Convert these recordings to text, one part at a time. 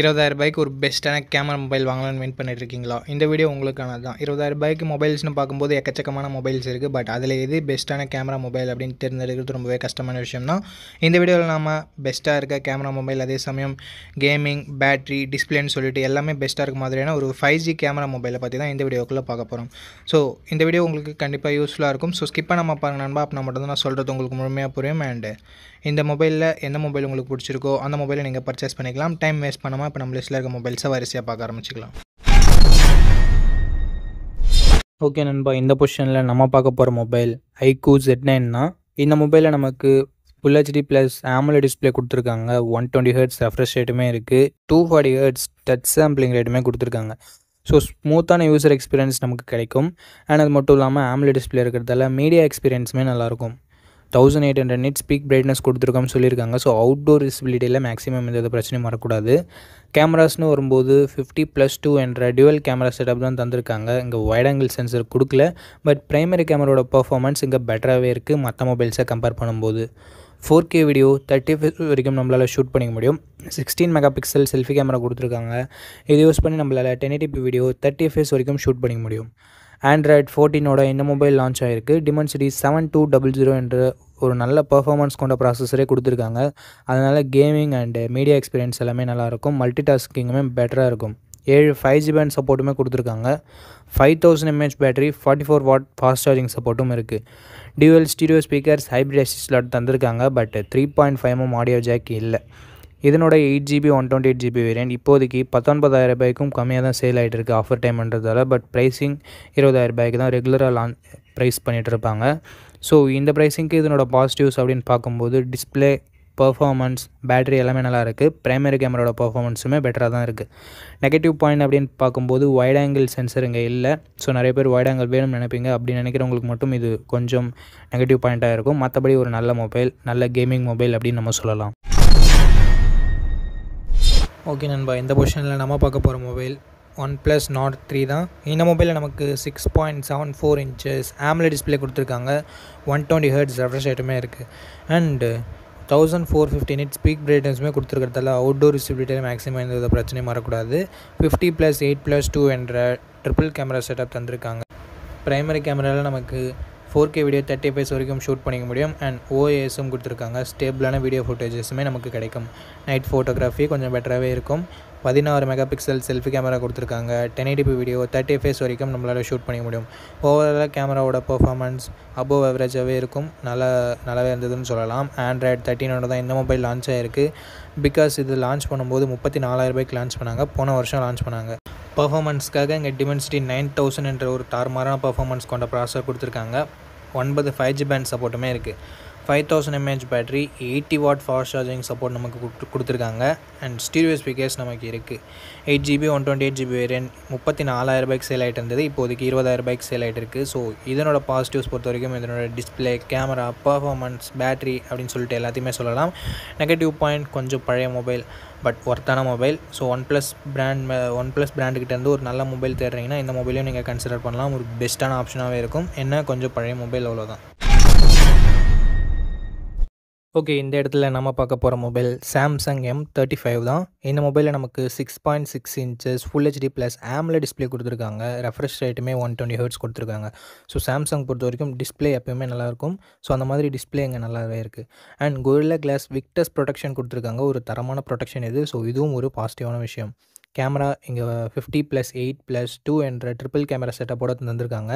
இருபதாயிரம் ரூபாய்க்கு ஒரு பெஸ்ட்டான கேமரா மொபைல் வாங்கலாம்னு வெயிட் பண்ணிட்டு இருக்கீங்களா இந்த வீடியோ உங்களுக்கான தான் இருபதாயிரம் ரூபாய்க்கு மொபைல்ஸ்னு பார்க்கும்போது எக்கச்சக்கமான மொபைல்ஸ் இருக்குது பட் அதில் எது பெஸ்ட்டான கேமரா மொபைல் அப்படின்னு தேர்ந்தெடுக்கிறது ரொம்பவே கஷ்டமான விஷயம் தான் இந்த வீடியோவில் நாம் பெஸ்ட்டாக இருக்க கேமரா மொபைல் அதே சமயம் கேமிங் பேட்ரி டிஸ்பிளேன்னு சொல்லிட்டு எல்லாமே பெஸ்ட்டாக இருக்க மாதிரியான ஒரு ஃபைவ் ஜி கேமரா மொபைலை பற்றி தான் இந்த வீடியோக்குள்ளே பார்க்க போகிறோம் ஸோ இந்த வீடியோ உங்களுக்கு கண்டிப்பாக யூஸ்ஃபுல்லாக இருக்கும் ஸோ ஸ்கிப்பாக நம்ம பாருங்க நண்பா அப்போ மட்டும் தான் சொல்கிறது உங்களுக்கு முழுமையாக புரியும் அண்டு இந்த மொபைலில் எந்த மொபைல் உங்களுக்கு பிடிச்சிருக்கோ அந்த மொபைலை நீங்கள் பர்ச்சேஸ் பண்ணிக்கலாம் டைம் வேஸ்ட் பண்ணாமல் மூலமாக இப்போ நம்ம லிஸ்ட்டில் இருக்க மொபைல்ஸை வரிசையாக பார்க்க ஆரம்பிச்சிக்கலாம் ஓகே நண்பா இந்த பொசிஷனில் நம்ம பார்க்க போகிற மொபைல் ஐக்கூ ஜெட் நைன்னா இந்த மொபைலில் நமக்கு full HD plus AMOLED display கொடுத்துருக்காங்க ஒன் டுவெண்ட்டி ஹர்ட்ஸ் ரெஃப்ரெஷ் ரேட்டுமே இருக்குது two forty hertz touch sampling ரேட்டுமே கொடுத்துருக்காங்க ஸோ ஸ்மூத்தான யூசர் எக்ஸ்பீரியன்ஸ் நமக்கு கிடைக்கும் அண்ட் அது மட்டும் இல்லாமல் ஆமலை டிஸ்பிளே இருக்கிறதால மீடியா எக்ஸ்பீரியன்ஸுமே நல்லாயிருக்கும் thousand eight hundred nits peak brightness கொடுத்துருக்கோம்னு சொல்லியிருக்காங்க ஸோ அவுட்டோர் விசிபிலிட்டியில் மேக்ஸிமம் எந்த பிரச்சனையும் வரக்கூடாது கேமராஸ்னு வரும்போது ஃபிஃப்டி ப்ளஸ் டூ என்ற டியூவல் கேமரா செட்டப் தான் தந்திருக்காங்க இங்கே வைட் ஆங்கிள் சென்சர் கொடுக்கல பட் ப்ரைமரி கேமராவோட பர்ஃபார்மன்ஸ் இங்கே பெட்டராகவே இருக்குது மற்ற மொபைல்ஸை கம்பேர் பண்ணும்போது ஃபோர் கே வீடியோ தேர்ட்டி வரைக்கும் நம்மளால் ஷூட் பண்ணிக்க முடியும் sixteen mega pixel selfie camera கொடுத்துருக்காங்க இது யூஸ் பண்ணி நம்மளால் ten eighty video thirty FPS வரைக்கும் ஷூட் பண்ணிக்க முடியும் ஆண்ட்ராய்ட் ஃபோர்டீனோட இந்த மொபைல் லான்ச் ஆகிருக்கு Dimensity seven two double zero என்ற ஒரு நல்ல பர்ஃபார்மன்ஸ் கொண்ட ப்ராசஸரே கொடுத்துருக்காங்க அதனால் கேமிங் அண்டு மீடியா எக்ஸ்பீரியன்ஸ் எல்லாமே நல்லாயிருக்கும் மல்டி டாஸ்கிங்குமே பெட்டராக இருக்கும் ஏழு ஃபைவ் ஜி பேண்ட் சப்போர்ட்டுமே கொடுத்துருக்காங்க five thousand mAh battery forty four watt fast charging சப்போர்ட்டும் இருக்குது டியூவல் ஸ்டீரியோ ஸ்பீக்கர்ஸ் ஹைப்ரிட் அசிஸ் தந்திருக்காங்க but three point five M audio jack இல்லை இதனோட eight GB one twenty eight GB variant இப்போதைக்கு பத்தொன்பதாயிரம் ரூபாய்க்கும் கம்மியாக தான் சேல் ஆகிட்டு இருக்குது ஆஃபர் டைம்ன்றதால பட் ப்ரைஸிங் இருபதாயிரம் ரூபாய்க்கு தான் ரெகுலராக லான் ப்ரைஸ் பண்ணிகிட்டு இருப்பாங்க ஸோ இந்த ப்ரைஸிங்க்கு இதனோட பாசிட்டிவ்ஸ் அப்படின்னு பார்க்கும்போது டிஸ்பிளே பர்ஃபார்மன்ஸ் பேட்ரி எல்லாமே நல்லா இருக்குது ப்ரைமரி கேமராவோட பர்ஃபார்மன்ஸுமே பெட்டராக தான் இருக்குது நெகட்டிவ் பாயிண்ட் அப்படின்னு பார்க்கும்போது வைட் ஆங்கிள் சென்சர் இங்கே இல்லை ஸோ நிறைய பேர் வைட் ஆங்கிள் வேணும்னு நினைப்பீங்க அப்படி நினைக்கிறவங்களுக்கு மட்டும் இது கொஞ்சம் நெகட்டிவ் பாயிண்ட்டாக இருக்கும் மற்றபடி ஒரு நல்ல மொபைல் நல்ல கேமிங் மொபைல் அப்படின்னு நம்ம சொல்லலாம் ஓகே நண்பா இந்த பொஷனில் நம்ம பார்க்க போகிற mobile OnePlus Nord three தான் இந்த மொபைலில் நமக்கு six point seven four inches AMOLED display கொடுத்துருக்காங்க ஒன் டுவெண்ட்டி ஹர்ட்ஸ் ரெஃப்ரெஷ் ஐட்டமே இருக்குது and thousand four fifty nits peak பிரேட்டன்ஸுமே கொடுத்துருக்கிறதால அவுட்டோர் விசிபிலிட்டியில் மேக்ஸிமம் எந்த பிரச்சனையும் வரக்கூடாது fifty plus eight plus two என்ற ட்ரிபிள் கேமரா செட்டப் தந்திருக்காங்க ப்ரைமரி கேமராவில் நமக்கு four K video thirty FPS வரைக்கும் ஷூட் பண்ணிக்க முடியும் அண்ட் ஓஏஎஸும் கொடுத்துருக்காங்க ஸ்டேபிளான வீடியோ ஃபுட்டேஜஸுமே நமக்கு கிடைக்கும் நைட் ஃபோட்டோகிராஃபி கொஞ்சம் பெட்டராகவே இருக்கும் பதினாறு மெகா பிக்சல் செல்ஃபி கேமரா கொடுத்துருக்காங்க ten eighty P video thirty FPS வரைக்கும் நம்மளால் ஷூட் பண்ணிக்க முடியும் ஓவராலாக கேமராவோட பர்ஃபார்மன்ஸ் அபோவ் அவரேஜாகவே இருக்கும் நல்லா நல்லாவே இருந்ததுன்னு சொல்லலாம் ஆண்ட்ராய்ட் தேர்ட்டினோட தான் இந்த மொபைல் லான்ச் ஆகிருக்கு பிகாஸ் இது லான்ச் பண்ணும்போது முப்பத்தி நாலாயிரம் ரூபாய்க்கு லான்ச் பண்ணாங்க போன வருஷம் லான்ச் பண்ணாங்க பர்ஃபார்மன்ஸ்க்காக இங்கே டிமென்சிட்டி நைன் தௌசண்ட் என்ற ஒரு தார்மாரான பர்ஃபார்மன்ஸ் கொண்ட ப்ராசர் கொடுத்துருக்காங்க ஒன்பது ஃபைவ் ஜி பேண்ட் சப்போர்ட்டுமே இருக்குது five thousand mAh battery eighty watt fast charging support நமக்கு கொடுத்து கொடுத்துருக்காங்க அண்ட் ஸ்டீரியோ ஸ்பீக்கர்ஸ் நமக்கு இருக்குது eight GB one twenty eight GB variant முப்பத்தி நாலாயிரம் ரூபாய்க்கு சேல் ஆகிட்டு இருந்தது இப்போதைக்கு இருபதாயிரம் ரூபாய்க்கு சேல் ஆகிட்டு இருக்குது ஸோ இதனோட பாசிட்டிவ்ஸ் பொறுத்த வரைக்கும் இதனோட டிஸ்பிளே கேமரா பர்ஃபார்மன்ஸ் பேட்டரி அப்படின்னு சொல்லிட்டு எல்லாத்தையுமே சொல்லலாம் நெகட்டிவ் பாயிண்ட் கொஞ்சம் பழைய மொபைல் பட் ஒர்த்தான mobile so OnePlus brand OnePlus பிராண்டுக்கிட்டேருந்து ஒரு நல்ல மொபைல் தேடுறீங்கன்னா இந்த மொபைலையும் நீங்கள் கன்சிடர் பண்ணலாம் ஒரு பெஸ்ட்டான ஆப்ஷனாகவே இருக்கும் என்ன கொஞ்சம் பழைய மொபைல் அவ்வளோதான் ஓகே இந்த இடத்துல நம்ம பார்க்க போகிற mobile Samsung M thirty five தான் இந்த மொபைலில் நமக்கு six point six inches full HD plus AMOLED display கொடுத்துருக்காங்க ரெஃப்ரெஷ் ரேட்டுமே ஒன் டுவெண்ட்டி ஹர்ட்ஸ் கொடுத்துருக்காங்க ஸோ சாம்சங் பொறுத்த வரைக்கும் டிஸ்பிளே எப்போயுமே நல்லாயிருக்கும் ஸோ அந்த மாதிரி டிஸ்பிளே இங்கே நல்லாவே இருக்குது and Gorilla Glass Victus protection கொடுத்துருக்காங்க ஒரு தரமான ப்ரொடெக்ஷன் இது ஸோ இதுவும் ஒரு பாசிட்டிவான விஷயம் கேமரா இங்கே fifty plus eight plus two என்ற ட்ரிப்பிள் கேமரா செட்டப்போட தந்திருக்காங்க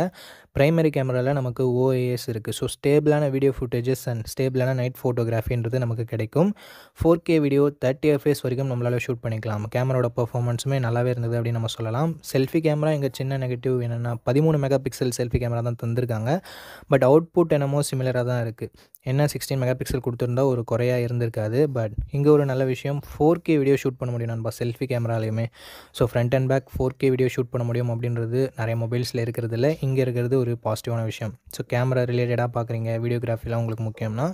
ப்ரைமரி கேமராவில் நமக்கு ஓஏஎஸ் இருக்குது ஸோ ஸ்டேபிளான வீடியோ ஃபுட்டேஜஸ் அண்ட் ஸ்டேபிளான நைட் ஃபோட்டோகிராஃபின்றது நமக்கு கிடைக்கும் four K video thirty FPS வரைக்கும் நம்மளால் ஷூட் பண்ணிக்கலாம் கேமராவோட பர்ஃபார்மன்ஸுமே நல்லாவே இருந்தது அப்படின்னு நம்ம சொல்லலாம் செல்ஃபி கேமரா இங்கே சின்ன நெகட்டிவ் என்னென்னா பதிமூணு மெகா பிக்சல் செல்ஃபி கேமரா தான் தந்திருக்காங்க பட் அவுட்புட் என்னமோ சிமிலராக தான் இருக்குது என்ன சிக்ஸ்டீன் மெகா பிக்சல் கொடுத்துருந்தா ஒரு குறையாக இருந்திருக்காது பட் இங்கே ஒரு நல்ல விஷயம் ஃபோர் கே வீடியோ ஷூட் பண்ண முடியும் நண்பா செல்ஃபி கேமராலையுமே so front and back four K video shoot பண்ண முடியும் அப்படின்றது நிறைய மொபைல்ஸில் இல்லை இங்கே இருக்கிறது ஒரு பாசிட்டிவான விஷயம் ஸோ கேமரா ரிலேட்டடாக பார்க்குறீங்க வீடியோகிராஃபிலாம் உங்களுக்கு முக்கியம்னா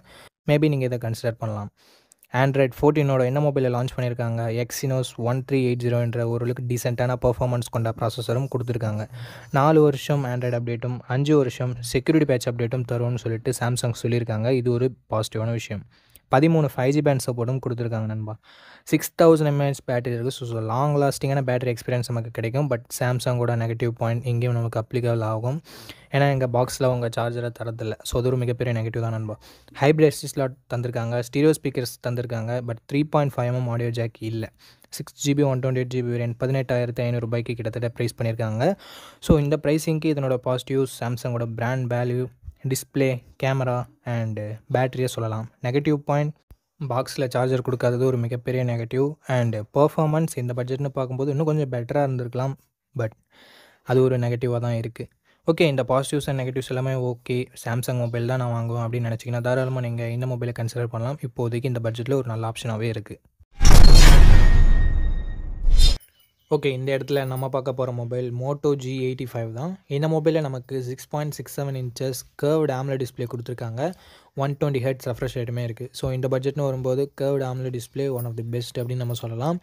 மேபி நீங்கள் இதை கன்சிடர் பண்ணலாம் ஆண்ட்ராய்ட் ஃபோர்டீனோட என்ன மொபைலில் லான்ச் பண்ணியிருக்காங்க Exynos one three eight zero என்ற ஓரளவுக்கு டீசெண்டான பர்ஃபார்மன்ஸ் கொண்ட ப்ராசஸரும் கொடுத்துருக்காங்க நாலு வருஷம் ஆண்ட்ராய்டு அப்டேட்டும் அஞ்சு வருஷம் செக்யூரிட்டி பேட்ச் அப்டேட்டும் தரும்னு சொல்லிட்டு சாம்சங் சொல்லியிருக்காங்க இது ஒரு பாசிட்டிவான விஷயம் பதிமூணு ஃபைவ் ஜி பேண்ட் சப்போர்ட்டும் கொடுத்துருக்காங்க நண்பா சிக்ஸ் தௌசண்ட் எம்ஏஹெச் பேட்டரி இருக்குது ஸோ ஸோ லாங் லாஸ்டிங்கான பேட்டரி எக்ஸ்பீரியன்ஸ் நமக்கு கிடைக்கும் பட் சாம்சங்கோட நெகட்டிவ் பாயிண்ட் இங்கேயும் நமக்கு அப்ளிகபிள் ஆகும் ஏன்னா எங்கள் பாக்ஸில் அவங்க சார்ஜரை தரதில்லை ஸோ அது ஒரு மிகப்பெரிய நெகட்டிவ் தான் நண்பா ஹைப்ரிட் ஸ்லாட் தந்திருக்காங்க ஸ்டீரியோ ஸ்பீக்கர்ஸ் தந்திருக்காங்க but three point five M audio jack இல்லை six GB one twenty eight GB variant பதினெட்டாயிரத்தி ஐநூறுபாய்க்கு கிட்டத்தட்ட ப்ரைஸ் பண்ணியிருக்காங்க ஸோ இந்த ப்ரைஸிங்க்கு இதனோட பாசிட்டிவ் சாம்சங்கோட brand value display camera and பேட்டரியை சொல்லலாம் நெகட்டிவ் பாயிண்ட் பாக்ஸில் சார்ஜர் கொடுக்காதது ஒரு மிகப்பெரிய நெகட்டிவ் அண்டு பர்ஃபாமன்ஸ் இந்த பட்ஜெட்னு பார்க்கும்போது இன்னும் கொஞ்சம் பெட்டராக இருந்திருக்கலாம் பட் அது ஒரு நெகட்டிவாக தான் இருக்குது ஓகே இந்த பாசிட்டிவ்ஸ் அண்ட் நெகட்டிவ்ஸ் எல்லாமே ஓகே சாம்சங் மொபைல் தான் நான் வாங்குவேன் அப்படின்னு நினச்சிங்கன்னா தாராளமாக நீங்கள் இந்த மொபைலை கன்சிடர் பண்ணலாம் இப்போதைக்கு இந்த பட்ஜெட்டில் ஒரு நல்ல ஆப்ஷனாகவே இருக்குது ஓகே இந்த இடத்துல நம்ம பார்க்க போகிற mobile Moto G eighty five தான் இந்த மொபைலில் நமக்கு six point six seven inches curved AMOLED display கொடுத்துருக்காங்க ஒன் டுவெண்ட்டி ஹெட்ஸ் ரெஃப்ரெஷ் ரேட்டுமே இருக்குது ஸோ இந்த பட்ஜெட்னு வரும்போது curved AMOLED display one of the best அப்படின்னு நம்ம சொல்லலாம்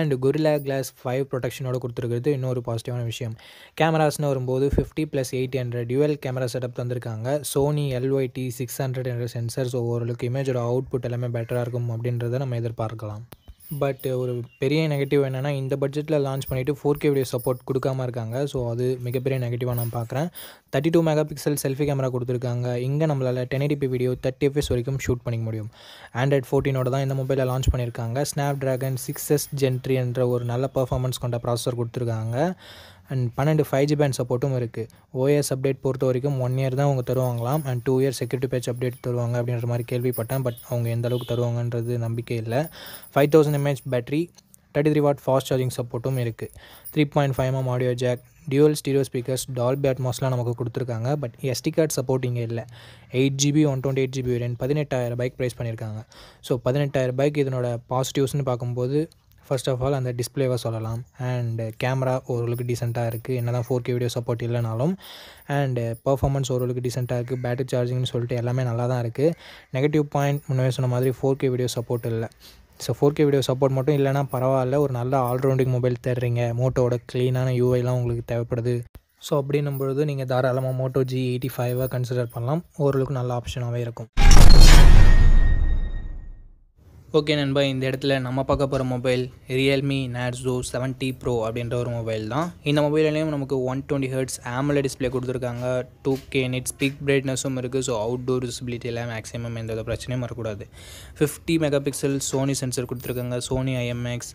அண்ட் கொரிலா கிளாஸ் ஃபைவ் ப்ரொடெக்ஷனோட கொடுத்துருக்கிறது இன்னொரு பாசிட்டிவான விஷயம் கேமராஸ்னு வரும்போது fifty plus eight hundred dual camera setup தந்திருக்காங்க சோனி எல்ஒய்டி சிக்ஸ் ஹண்ட்ரட் என்ற சென்சர்ஸ் ஓரளவுக்கு இமேஜோட அவுட்புட் எல்லாமே பெட்டராக இருக்கும் அப்படின்றத நம்ம எதிர்பார்க்கலாம் பட் ஒரு பெரிய நெகட்டிவ் என்னென்னா இந்த பட்ஜெட்டில் லான்ச் பண்ணிவிட்டு ஃபோர் கே வீடியோ சப்போர்ட் கொடுக்காமல் இருக்காங்க ஸோ அது மிகப்பெரிய நெகட்டிவாக நான் பார்க்குறேன் thirty two mega pixel selfie camera கொடுத்துருக்காங்க இங்கே நம்மளால் ten eighty P video thirty FPS வரைக்கும் ஷூட் பண்ணிக்க முடியும் ஆண்ட்ராய்ட் ஃபோர்டீனோட தான் இந்த மொபைலில் லான்ச் பண்ணியிருக்காங்க Snapdragon six S Gen three என்ற ஒரு நல்ல பர்ஃபார்மன்ஸ் கொண்ட ப்ராசஸர் கொடுத்துருக்காங்க அண்ட் பன்னெண்டு ஃபைவ் ஜி பேண்ட் சப்போர்ட்டும் இருக்குது ஓஎஸ் அப்டேட் பொறுத்த வரைக்கும் ஒன் இயர் தான் அவங்க தருவாங்களாம் and two year security patch update தருவாங்க அப்படின்ற மாதிரி கேள்விப்பட்டேன் பட் அவங்க எந்த அளவுக்கு தருவாங்கன்றது நம்பிக்கை இல்லை five thousand mAh battery thirty three watt fast charging சப்போர்ட்டும் இருக்குது three point five M audio jack dual stereo speakers Dolby மாஸ்லாம் நமக்கு கொடுத்துருக்காங்க பட் எஸ்டி கார்டு சப்போர்ட் இல்லை eight GB one twenty eight GB variant பதினெட்டாயிரம் பைக் ப்ரைஸ் பண்ணியிருக்காங்க so பதினெட்டாயிரம் பைக் இதனோட பாசிட்டிவ்ஸ்னு பார்க்கும்போது ஃபர்ஸ்ட் ஆஃப் ஆல் அந்த டிஸ்பிளேவை சொல்லலாம் அண்டு கேமரா ஓரளவுக்கு டீசெண்டாக இருக்குது என்ன தான் ஃபோர் கே வீடியோ சப்போர்ட் இல்லைனாலும் அண்டு பர்ஃபார்மன்ஸ் ஓரளவுக்கு டீசெண்டாக இருக்குது பேட்டரி சார்ஜிங்னு சொல்லிட்டு எல்லாமே நல்லா தான் இருக்குது நெகட்டிவ் பாயிண்ட் முன்னே சொன்ன மாதிரி ஃபோர் கே வீடியோ சப்போர்ட் இல்லை so four K video support மட்டும் இல்லைனா பரவாயில்ல ஒரு நல்ல ஆல்ரவுண்டிங் மொபைல் தேடுறீங்க மோட்டோட க்ளீனான யூஐலாம் உங்களுக்கு தேவைப்படுது ஸோ அப்படின்னும் பொழுது நீங்கள் தாராளமாக மோட்டோ ஜி எயிட்டி ஃபைவாக கன்சிடர் பண்ணலாம் ஓரளவுக்கு நல்ல ஆப்ஷனாகவே இருக்கும் ஓகே நண்பா இந்த இடத்துல நம்ம பார்க்க போகிற mobile Realme Narzo seventy pro அப்படின்ற ஒரு மொபைல் தான் இந்த மொபைல்லையும் நமக்கு one twenty hertz AMOLED display கொடுத்துருக்காங்க டூ கே நெட் ஸ்பீக் பிரைட்னஸும் இருக்குது ஸோ அவுட்டோர் விசிபிலிட்டி எல்லாம் மேக்ஸிமம் எந்த பிரச்சனையும் வரக்கூடாது fifty mega pixel Sony sensor கொடுத்துருக்காங்க Sony IMX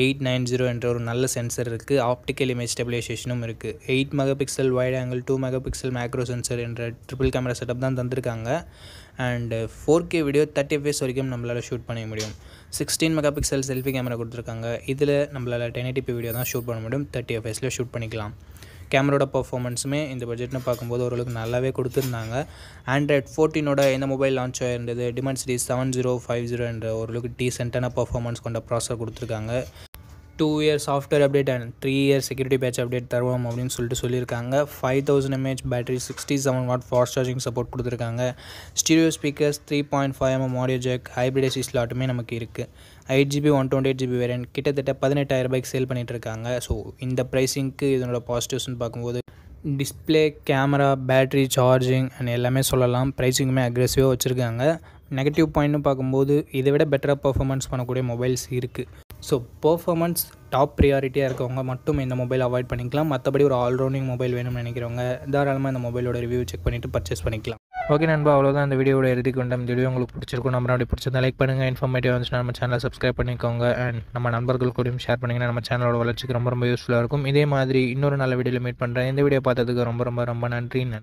eight nine zero என்ற ஒரு நல்ல சென்சர் இருக்குது ஆப்டிக்கல் இமேஜ் ஸ்டெபிலைசேஷனும் இருக்குது eight mega pixel wide angle two mega pixel macro sensor என்ற ட்ரிபிள் கேமரா செட்டப் தான் தந்திருக்காங்க and four K video thirty FPS வரைக்கும் நம்மளால் ஷூட் பண்ண முடியும் sixteen mega pixel selfie camera கொடுத்துருக்காங்க இதில் நம்மளால் டென் எயிட்டி வீடியோ தான் ஷூட் பண்ண முடியும் தேர்ட்டி எஃப்எஸில் ஷூட் பண்ணிக்கலாம் கேமரோட பர்ஃபார்மன்ஸுமே இந்த பட்ஜெட்னு பார்க்கும்போது ஓரளவுக்கு நல்லாவே கொடுத்துருந்தாங்க ஆண்ட்ராய்ட் ஃபோர்டீனோட எந்த மொபைல் லான்ச் ஆகிருந்தது Dimensity series seven zero five zero என்ற ஓரளவுக்கு டீசெண்டான பர்ஃபார்மன்ஸ் கொண்ட ப்ராசர் கொடுத்துருக்காங்க two year software update and three year security patch update தருவோம் அப்படின்னு சொல்லிட்டு சொல்லியிருக்காங்க five thousand mAh battery sixty seven watt fast charging support கொடுத்துருக்காங்க stereo speakers three point five mm audio jack hybrid SD ஸ்லாட்டுமே நமக்கு இருக்குது eight GB one twenty eight GB variant கிட்டத்தட்ட பதினெட்டாயிரம் ரூபாய்க்கு சேல் பண்ணிகிட்ருக்காங்க ஸோ இந்த ப்ரைஸிங்க்கு இதனோட பாசிட்டிவ்ஸ்னு பார்க்கும்போது display camera battery charging and எல்லாமே சொல்லலாம் ப்ரைஸிங்குமே அக்ரெசிவாக வச்சுருக்காங்க நெகட்டிவ் பாயிண்ட்னு பார்க்கும்போது இதை விட பெட்டராக பர்ஃபார்மன்ஸ் பண்ணக்கூடிய மொபைல்ஸ் இருக்குது ஸோ பர்ஃபாமன்ஸ் டாப் ப்ரியாரிட்டியாக இருக்கவங்க மட்டும் இந்த மொபைல் அவாய்ட் பண்ணிக்கலாம் மற்றபடி ஒரு ஆல்ரவுண்டிங் மொபைல் வேணும்னு நினைக்கிறவங்க தாராளமாக இந்த மொபைலோட ரிவ்யூ செக் பண்ணிவிட்டு பர்ச்சேஸ் பண்ணிக்கலாம் ஓகே நண்பா அவ்வளோதான் இந்த வீடியோட எழுதி கொண்டோம் இந்த வீடியோ உங்களுக்கு பிடிச்சிருக்கும் நம்ம அப்படி பிடிச்சிருந்தா லைக் பண்ணுங்கள் இன்ஃபர்மேட்டிவ் வந்து நம்ம சேனலை சப்ஸ்கிரைப் பண்ணிக்கோங்க அண்ட் நம்ம நண்பர்கள் கூடயும் ஷேர் பண்ணிங்கன்னா நம்ம சேனலோட வளர்ச்சிக்கு ரொம்ப ரொம்ப யூஸ்ஃபுல்லாக இருக்கும் இதே மாதிரி இன்னொரு நல்ல வீடியோவில் மீட் பண்ணுறேன் இந்த வீடியோ பார்த்ததுக்கு ரொம்ப ரொம்ப ரொம்ப நன்றி